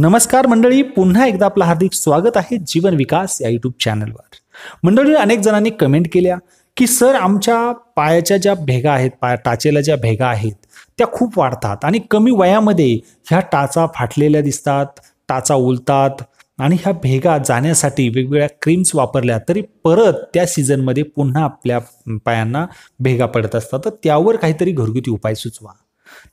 नमस्कार मंडळी पुन्हा एकदा आपलं हार्दिक स्वागत आहे जीवन विकास या यूट्यूब चॅनलवर मंडळी अनेक जणांनी कमेंट केल्या की सर आमच्या पायाच्या ज्या भेगा आहेत पाय टाचेला ज्या भेगा आहेत त्या खूप वाढतात आणि कमी वयामध्ये ह्या टाचा फाटलेल्या दिसतात टाचा उलतात आणि ह्या भेगा जाण्यासाठी वेगवेगळ्या क्रीम्स वापरल्या तरी परत त्या सीझनमध्ये पुन्हा आपल्या पायांना भेगा पडत असतात तर त्यावर काहीतरी घरगुती उपाय सुचवा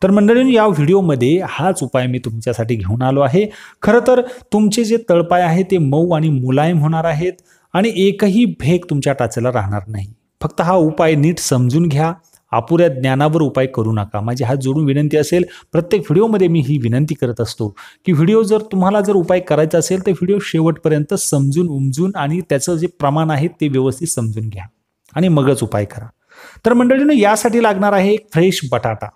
तर मंडळी या व्हिडिओमध्ये हाच उपाय मी तुमच्यासाठी घेऊन आलो आहे खरं तर तुमचे जे तळपाय आहे ते मऊ आणि मुलायम होणार आहेत आणि एकही भेक तुमच्या टाचेला राहणार नाही फक्त हा उपाय नीट समजून घ्या अपुऱ्या ज्ञानावर उपाय करू नका माझी हात जोडून विनंती असेल प्रत्येक व्हिडिओमध्ये मी ही विनंती करत असतो की व्हिडिओ जर तुम्हाला जर उपाय करायचा असेल तर व्हिडिओ शेवटपर्यंत समजून उमजून आणि त्याचं जे प्रमाण आहे ते व्यवस्थित समजून घ्या आणि मगच उपाय करा तर मंडळीनं यासाठी लागणार आहे एक फ्रेश बटाटा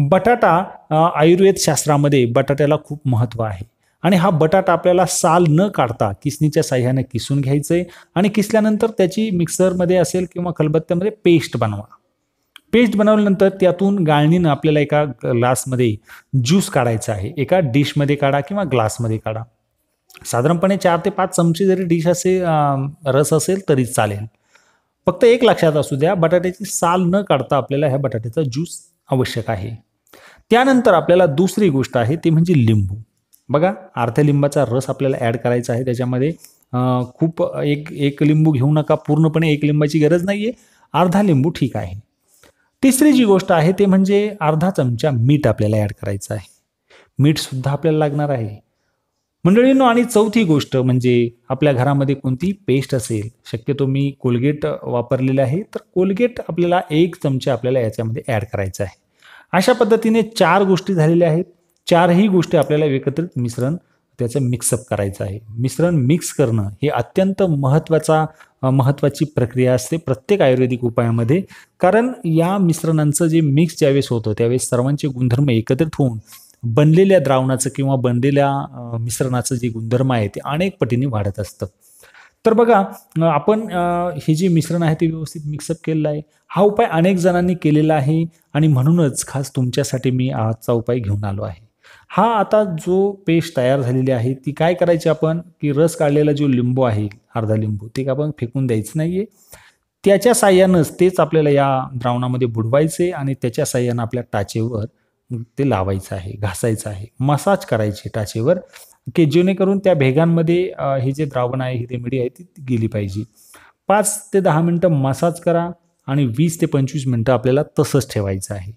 बटाटा आयुर्वेद शास्त्रामध्ये बटाट्याला खूप महत्त्व आहे आणि हा बटाटा आपल्याला साल न काढता किसणीच्या साह्याने किसून घ्यायचं आहे आणि किसल्यानंतर त्याची मिक्सरमध्ये असेल किंवा खलबत्त्यामध्ये पेस्ट बनवा पेस्ट बनवल्यानंतर त्यातून गाळणीनं आपल्याला एका ग्लासमध्ये ज्यूस काढायचा आहे एका डिशमध्ये काढा किंवा ग्लासमध्ये काढा साधारणपणे चार ते पाच चमचे जरी डिश असे रस असेल तरी चालेल फक्त एक लक्षात असू द्या बटाट्याची साल न काढता आपल्याला ह्या बटाट्याचा ज्यूस आवश्यक आहे त्यानंतर आपल्याला दुसरी गोष्ट आहे ती म्हणजे लिंबू बघा अर्ध्या लिंबाचा रस आपल्याला ॲड करायचा आहे त्याच्यामध्ये खूप एक एक लिंबू घेऊ नका पूर्णपणे एक लिंबाची गरज नाही आहे अर्धा लिंबू ठीक आहे तिसरी जी गोष्ट आहे ते म्हणजे अर्धा चमचा मीठ आपल्याला ॲड करायचं आहे मीठसुद्धा आपल्याला लागणार आहे मंडळींनो आणि चौथी गोष्ट म्हणजे आपल्या घरामध्ये कोणती पेस्ट असेल शक्यतो मी कोलगेट वापरलेलं आहे तर कोलगेट आपल्याला एक चमचा आपल्याला याच्यामध्ये ॲड करायचा आहे अशा पद्धतीने चार गोष्टी झालेल्या आहेत चारही गोष्टी आपल्याला एकत्रित मिश्रण त्याचं मिक्सअप करायचं आहे मिश्रण मिक्स करणं हे अत्यंत महत्त्वाचा महत्त्वाची प्रक्रिया असते प्रत्येक आयुर्वेदिक उपायामध्ये कारण या मिश्रणांचं जे मिक्स ज्यावेळेस होतं त्यावेळेस सर्वांचे गुणधर्म एकत्रित होऊन बनलेल्या द्रावणाचं किंवा बनलेल्या मिश्रणाचं जे गुणधर्म आहे ते अनेक पटीने वाढत असतं तर बघा आपण हे जे मिश्रण आहे ते व्यवस्थित मिक्सअप केलेलं आहे हा उपाय अनेक जणांनी केलेला आहे आणि म्हणूनच खास तुमच्यासाठी मी आजचा उपाय घेऊन आलो आहे हा आता जो पेस्ट तयार झालेली आहे ती काय करायची आपण की रस काढलेला जो लिंबू आहे अर्धा लिंबू ते आपण फेकून द्यायचं नाही आहे त्याच्या साह्यानंच तेच आपल्याला या द्रावणामध्ये बुडवायचे आणि त्याच्या साह्यानं आपल्या टाचेवर ते लावायचं आहे घासायचं आहे मसाज करायची टाचेवर की जेणेकरून त्या भेगांमध्ये हे जे द्रावण आहे ही रेमेडी आहे ती गेली पाहिजे पाच ते दहा मिनटं मसाज करा आणि वीस ते पंचवीस मिनटं आपल्याला तसंच ठेवायचं आहे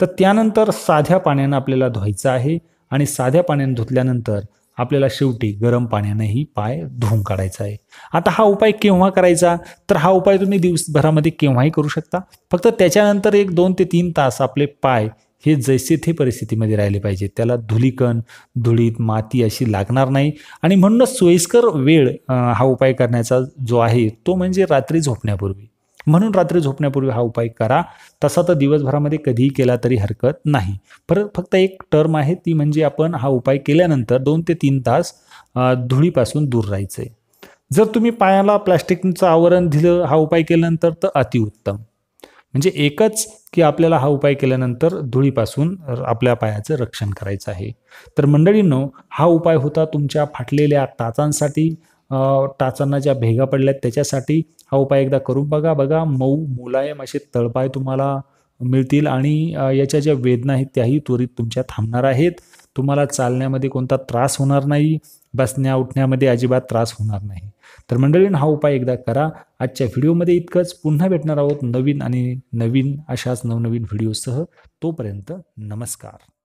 तर त्यानंतर साध्या पाण्यानं आपल्याला धुवायचं आहे आणि साध्या पाण्यानं धुतल्यानंतर आपल्याला शेवटी गरम पाण्यानंही पाय धुवून काढायचा आहे आता हा उपाय केव्हा करायचा तर हा उपाय तुम्ही दिवसभरामध्ये केव्हाही करू शकता फक्त त्याच्यानंतर एक दोन ते तीन तास आपले पाय हे जैसे थे परिस्थितीमध्ये राहिले पाहिजे त्याला धुलीकण धुळीत माती अशी लागणार नाही आणि म्हणूनच सोयीस्कर वेळ हा उपाय करण्याचा जो आहे तो म्हणजे रात्री झोपण्यापूर्वी म्हणून रात्री झोपण्यापूर्वी हा उपाय करा तसा तर दिवसभरामध्ये कधीही केला तरी हरकत नाही परत फक्त एक टर्म आहे ती म्हणजे आपण हा उपाय केल्यानंतर दोन ते तीन तास धुळीपासून दूर राहायचं आहे जर तुम्ही पायाला प्लास्टिकचं आवरण दिलं हा उपाय केल्यानंतर तर अतिउत्तम म्हणजे एकच की आपल्याला हा उपाय केल्यानंतर धुळीपासून आपल्या पायाचं रक्षण करायचं आहे तर मंडळींनो हा उपाय होता तुमच्या फाटलेल्या टाचांसाठी टाचांना ज्या भेगा पडल्यात त्याच्यासाठी हा उपाय एकदा करून बघा बघा मऊ मुलायम असे तळपाय तुम्हाला मिळतील आणि याच्या ज्या वेदना आहेत त्याही त्वरित तुमच्या थांबणार आहेत तुम्हाला चालण्यामध्ये कोणता त्रास होणार नाही बसण्या उठण्यामध्ये अजिबात त्रास होणार नाही तर मंडळीनं हा उपाय एकदा करा आजच्या व्हिडिओमध्ये इतकंच पुन्हा भेटणार आहोत नवीन आणि नवीन अशाच नवनवीन व्हिडिओसह तोपर्यंत नमस्कार